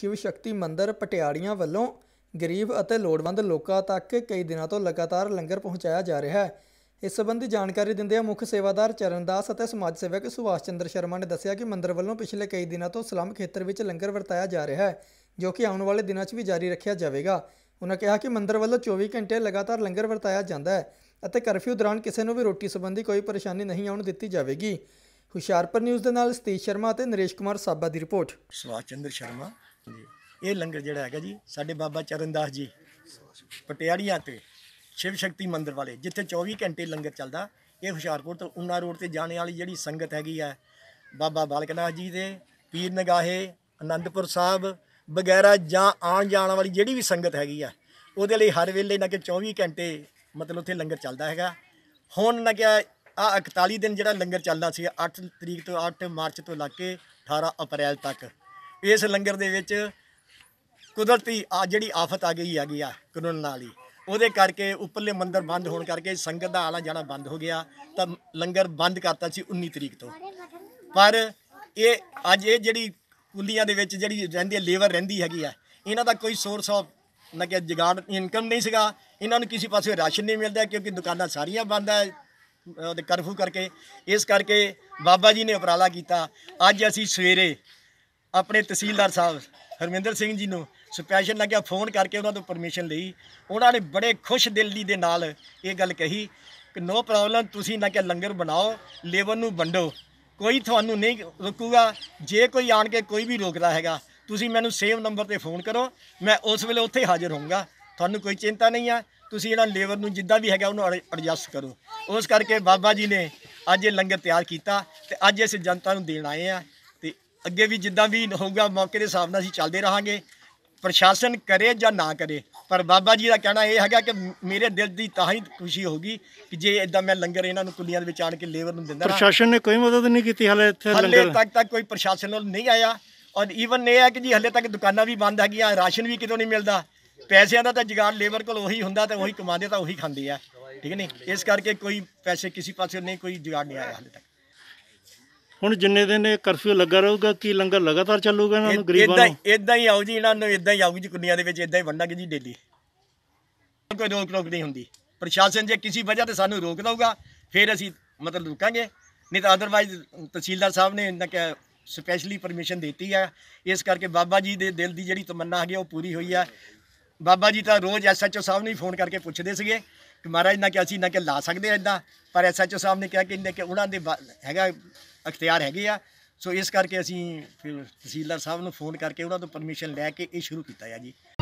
ਸ਼ਿਵ ਸ਼ਕਤੀ ਮੰਦਿਰ ਪਟਿਆੜੀਆਂ ਵੱਲੋਂ ਗਰੀਬ ਅਤੇ ਲੋੜਵੰਦ ਲੋਕਾਂ ਤੱਕ ਕਈ ਦਿਨਾਂ ਤੋਂ ਲਗਾਤਾਰ ਲੰਗਰ ਪਹੁੰਚਾਇਆ ਜਾ ਰਿਹਾ ਹੈ ਇਸ ਸੰਬੰਧੀ ਜਾਣਕਾਰੀ ਦਿੰਦੇ ਆ ਮੁੱਖ ਸੇਵਾਦਾਰ ਚਰਨਦਾਸ ਅਤੇ ਸਮਾਜ ਸੇਵਕ ਸੁਭਾਸ਼ ਚੰਦਰ ਸ਼ਰਮਾ ਨੇ ਦੱਸਿਆ ਕਿ ਮੰਦਿਰ ਵੱਲੋਂ ਪਿਛਲੇ ਕਈ ਦਿਨਾਂ ਤੋਂ ਸਲਮ ਖੇਤਰ ਵਿੱਚ ਲੰਗਰ ਵਰਤਾਇਆ ਜਾ ਰਿਹਾ ਹੈ ਜੋ ਕਿ ਆਉਣ ਵਾਲੇ ਦਿਨਾਂ 'ਚ ਵੀ ਜਾਰੀ ਰੱਖਿਆ ਜਾਵੇਗਾ ਉਹਨਾਂ ਕਿਹਾ ਕਿ ਮੰਦਿਰ ਵੱਲੋਂ 24 ਘੰਟੇ ਲਗਾਤਾਰ ਲੰਗਰ ਵਰਤਾਇਆ ਜਾਂਦਾ ਹੈ ਅਤੇ ਕਰਫਿਊ ਦੌਰਾਨ ਕਿਸੇ ਨੂੰ ਵੀ ਰੋਟੀ ਸੰਬੰਧੀ ਕੋਈ ਪਰੇਸ਼ਾਨੀ ਨਹੀਂ ਆਉਣ ਦਿੱਤੀ ਜਾਵੇਗੀ ਹੁਸ਼ਿਆਰਪੁਰ ਨਿਊਜ਼ ਦੇ ਨਾਲ ਸਤੀਸ਼ ਸ਼ਰਮਾ ਅਤੇ ਨਰੇਸ਼ ਕੁਮਾਰ ਸਾਬਾ ਦੀ ਰਿਪੋਰਟ ਸੁਭਾਸ਼ ਚੰਦਰ ਸ਼ਰਮਾ ਇਹ ਲੰਗਰ ਜਿਹੜਾ ਹੈਗਾ ਜੀ ਸਾਡੇ ਬਾਬਾ ਚਰਨਦਾਸ ਜੀ ਪਟਿਆੜੀਆਂ ਤੇ ਸ਼ਿਵ ਸ਼ਕਤੀ ਮੰਦਿਰ ਵਾਲੇ ਜਿੱਥੇ 24 ਘੰਟੇ ਲੰਗਰ ਚੱਲਦਾ ਇਹ ਹੁਸ਼ਿਆਰਪੁਰ ਤੋਂ ਉਨਾ ਰੋਡ ਤੇ ਜਾਣ ਵਾਲੀ ਜਿਹੜੀ ਸੰਗਤ ਹੈਗੀ ਆ ਬਾਬਾ ਬਾਲਕਨਾਥ ਜੀ ਦੇ ਪੀਰ ਨਗਾਹੇ ਆਨੰਦਪੁਰ ਸਾਹਿਬ ਵਗੈਰਾ ਜਾਂ ਆਉਣ ਜਾਣ ਵਾਲੀ ਜਿਹੜੀ ਵੀ ਸੰਗਤ ਹੈਗੀ ਆ ਉਹਦੇ ਲਈ ਹਰ ਵੇਲੇ ਨਾ ਕਿ 24 ਘੰਟੇ ਮਤਲਬ ਉੱਥੇ ਲੰਗਰ ਚੱਲਦਾ ਹੈਗਾ ਹੁਣ ਨਾ ਕਿ ਆ 41 ਦਿਨ ਜਿਹੜਾ ਲੰਗਰ ਚੱਲਦਾ ਸੀ 8 ਤਰੀਕ ਤੋਂ 8 ਮਾਰਚ ਤੋਂ ਲੱਗ ਕੇ 18 ਅਪ੍ਰੈਲ ਤੱਕ ਇਸ ਲੰਗਰ ਦੇ ਵਿੱਚ ਕੁਦਰਤੀ ਆ ਜਿਹੜੀ ਆਫਤ ਆ ਗਈ ਹੈਗੀ ਆ ਕਰੋਨਾ ਨਾਲ ਹੀ ਉਹਦੇ ਕਰਕੇ ਉੱਪਰਲੇ ਮੰਦਰ ਬੰਦ ਹੋਣ ਕਰਕੇ ਸੰਗਤ ਦਾ ਆਲਾ ਜਾਣਾ ਬੰਦ ਹੋ ਗਿਆ ਤਾਂ ਲੰਗਰ ਬੰਦ ਕਰਤਾ ਸੀ 19 ਤਰੀਕ ਤੋਂ ਪਰ ਇਹ ਅੱਜ ਇਹ ਜਿਹੜੀ ਕੁੰਡੀਆਂ ਦੇ ਵਿੱਚ ਜਿਹੜੀ ਰਹਿੰਦੀ ਹੈ ਲੇਵਰ ਰਹਿੰਦੀ ਹੈਗੀ ਆ ਇਹਨਾਂ ਦਾ ਕੋਈ ਸੋਰਸ ਆਫ ਨਾ ਕਿ ਜਗਾੜ ਇਨਕਮ ਨਹੀਂ ਸੀਗਾ ਇਹਨਾਂ ਨੂੰ ਕਿਸੇ ਪਾਸੇ ਰਾਸ਼ਨ ਨਹੀਂ ਮਿਲਦਾ ਕਿਉਂਕਿ ਦੁਕਾਨਾਂ ਸਾਰੀਆਂ ਬੰਦ ਹੈ ਕਰਫੂ ਕਰਕੇ ਇਸ ਕਰਕੇ ਬਾਬਾ ਜੀ ਨੇ ਉਪਰਾਲਾ ਕੀਤਾ ਅੱਜ ਅਸੀਂ ਸਵੇਰੇ ਆਪਣੇ ਤਹਿਸੀਲਦਾਰ ਸਾਹਿਬ ਹਰਮਿੰਦਰ ਸਿੰਘ ਜੀ ਨੂੰ ਸਪੈਸ਼ਲ ਲੱਗਿਆ ਫੋਨ ਕਰਕੇ ਉਹਨਾਂ ਤੋਂ ਪਰਮਿਸ਼ਨ ਲਈ ਉਹਨਾਂ ਨੇ ਬੜੇ ਖੁਸ਼ ਦਿਲੀ ਦੇ ਨਾਲ ਇਹ ਗੱਲ ਕਹੀ ਕਿ ਨੋ ਪ੍ਰੋਬਲਮ ਤੁਸੀਂ ਨਾ ਕਿ ਲੰਗਰ ਬਣਾਓ ਲੇਵਨ ਨੂੰ ਵੰਡੋ ਕੋਈ ਤੁਹਾਨੂੰ ਨਹੀਂ ਰੁਕੂਗਾ ਜੇ ਕੋਈ ਆਣ ਕੇ ਕੋਈ ਵੀ ਰੋਕਦਾ ਹੈਗਾ ਤੁਸੀਂ ਮੈਨੂੰ ਸੇਵ ਨੰਬਰ ਤੇ ਫੋਨ ਕਰੋ ਮੈਂ ਉਸ ਵੇਲੇ ਉੱਥੇ ਹਾਜ਼ਰ ਹੋਊਗਾ ਤੁਹਾਨੂੰ ਕੋਈ ਚਿੰਤਾ ਨਹੀਂ ਆ ਤੁਸੀਂ ਜਿਹੜਾ ਲੇਵਰ ਨੂੰ ਜਿੱਦਾਂ ਵੀ ਹੈਗਾ ਉਹਨੂੰ ਐਡਜਸਟ ਕਰੋ ਉਸ ਕਰਕੇ ਬਾਬਾ ਜੀ ਨੇ ਅੱਜ ਇਹ ਲੰਗਰ ਤਿਆਰ ਕੀਤਾ ਤੇ ਅੱਜ ਇਸ ਜਨਤਾ ਨੂੰ ਦੇਣ ਆਏ ਆ ਅੱਗੇ ਵੀ ਜਿੱਦਾਂ ਵੀ ਹੋਊਗਾ ਮੌਕੇ ਦੇ ਹਿਸਾਬ ਨਾਲ ਅਸੀਂ ਚੱਲਦੇ ਰਹਾਂਗੇ ਪ੍ਰਸ਼ਾਸਨ ਕਰੇ ਜਾਂ ਨਾ ਕਰੇ ਪਰ ਬਾਬਾ ਜੀ ਦਾ ਕਹਿਣਾ ਇਹ ਹੈਗਾ ਕਿ ਮੇਰੇ ਦਿਲ ਦੀ ਤਾਂ ਹੀ ਖੁਸ਼ੀ ਹੋਗੀ ਕਿ ਜੇ ਇਦਾਂ ਮੈਂ ਲੰਗਰ ਇਹਨਾਂ ਨੂੰ ਕੁੱਲੀਆਂ ਦੇ ਵਿੱਚ ਆਣ ਕੇ ਲੇਬਰ ਨੂੰ ਦਿੰਦਾ ਪ੍ਰਸ਼ਾਸਨ ਨੇ ਕੋਈ ਮਦਦ ਨਹੀਂ ਕੀਤੀ ਹਲੇ ਇੱਥੇ ਲੰਗਰ ਹਲੇ ਤੱਕ ਤੱਕ ਕੋਈ ਪ੍ਰਸ਼ਾਸਨ ਨਾਲ ਨਹੀਂ ਆਇਆ ਔਰ ਈਵਨ ਇਹ ਹੈ ਕਿ ਜੀ ਹਲੇ ਤੱਕ ਦੁਕਾਨਾਂ ਵੀ ਬੰਦ ਹੈਗੀਆਂ ਰਾਸ਼ਨ ਵੀ ਕਿਤੋਂ ਨਹੀਂ ਮਿਲਦਾ ਪੈਸਿਆਂ ਦਾ ਤਾਂ ਜਗਾਰ ਲੇਬਰ ਕੋਲ ਉਹੀ ਹੁੰਦਾ ਤੇ ਉਹੀ ਕਮਾਉਂਦੇ ਤਾਂ ਉਹੀ ਖਾਂਦੇ ਆ ਠੀਕ ਨਹੀਂ ਇਸ ਕਰਕੇ ਕੋਈ ਪੈਸੇ ਕਿਸੇ ਪਾਸੇ ਨਹੀਂ ਕੋਈ ਜਗਾਰ ਨਹੀਂ ਆਇਆ ਹਲੇ ਤੱਕ ਹੁਣ ਜਿੰਨੇ ਦਿਨ ਇਹ ਕਰਫਿਊ ਲੱਗਾ ਰਹੂਗਾ ਕੀ ਲੰਗਰ ਲਗਾਤਾਰ ਚੱਲੂਗਾ ਇਹਨਾਂ ਨੂੰ ਗਰੀਬਾਂ ਨੂੰ ਇਦਾਂ ਇਦਾਂ ਹੀ ਆਉ ਜੀ ਇਹਨਾਂ ਨੂੰ ਇਦਾਂ ਹੀ ਆਉਗੀ ਜੀ ਕੁੰਡੀਆਂ ਦੇ ਵਿੱਚ ਇਦਾਂ ਹੀ ਵੰਡਾਂਗੇ ਜੀ ਡੇਲੀ ਕੋਈ ਰੋਕ ਰੋਕ ਨਹੀਂ ਹੁੰਦੀ ਪ੍ਰਸ਼ਾਸਨ ਜੇ ਕਿਸੇ ਵਜ੍ਹਾ ਤੇ ਸਾਨੂੰ ਰੋਕ ਦਊਗਾ ਫਿਰ ਅਸੀਂ ਮਤਲਬ ਰੁਕਾਂਗੇ ਨਹੀਂ ਤਾਂ ਅਦਰਵਾਈਜ਼ ਤਹਿਸੀਲਦਾਰ ਸਾਹਿਬ ਨੇ ਇਹਨਾਂ ਕਿ ਸਪੈਸ਼ਲੀ ਪਰਮਿਸ਼ਨ ਦਿੱਤੀ ਆ ਇਸ ਕਰਕੇ ਬਾਬਾ ਜੀ ਦੇ ਦਿਲ ਦੀ ਜਿਹੜੀ ਤਮੰਨਾ ਹੈਗੀ ਉਹ ਪੂਰੀ ਹੋਈ ਆ ਬਾਬਾ ਜੀ ਤਾਂ ਰੋਜ਼ ਐਸਐਚਓ ਸਾਹਿਬ ਨੂੰ ਫੋਨ ਕਰਕੇ ਪੁੱਛਦੇ ਸੀਗੇ ਕਿ ਮਹਾਰਾਜ ਨਾ ਕਿ ਅਸੀਂ ਨਾ ਕਿ ਲਾ ਸਕਦੇ ਐਦਾਂ ਪਰ ਐਸਐਚਓ ਸਾਹਿਬ ਨੇ ਕਿਹਾ ਕਿ ਇਹਨੇ ਕਿ ਉਹਨਾਂ ਦੇ ਹੈਗਾ ਅਖਤਿਆਰ ਹੈਗੇ ਆ ਸੋ ਇਸ ਕਰਕੇ ਅਸੀਂ ਫਿਰ ਤਹਿਸੀਲਦਾਰ ਸਾਹਿਬ ਨੂੰ ਫੋਨ ਕਰਕੇ ਉਹਨਾਂ ਤੋਂ ਪਰਮਿਸ਼ਨ ਲੈ ਕੇ ਇਹ ਸ਼ੁਰੂ ਕੀਤਾ ਹੈ ਜੀ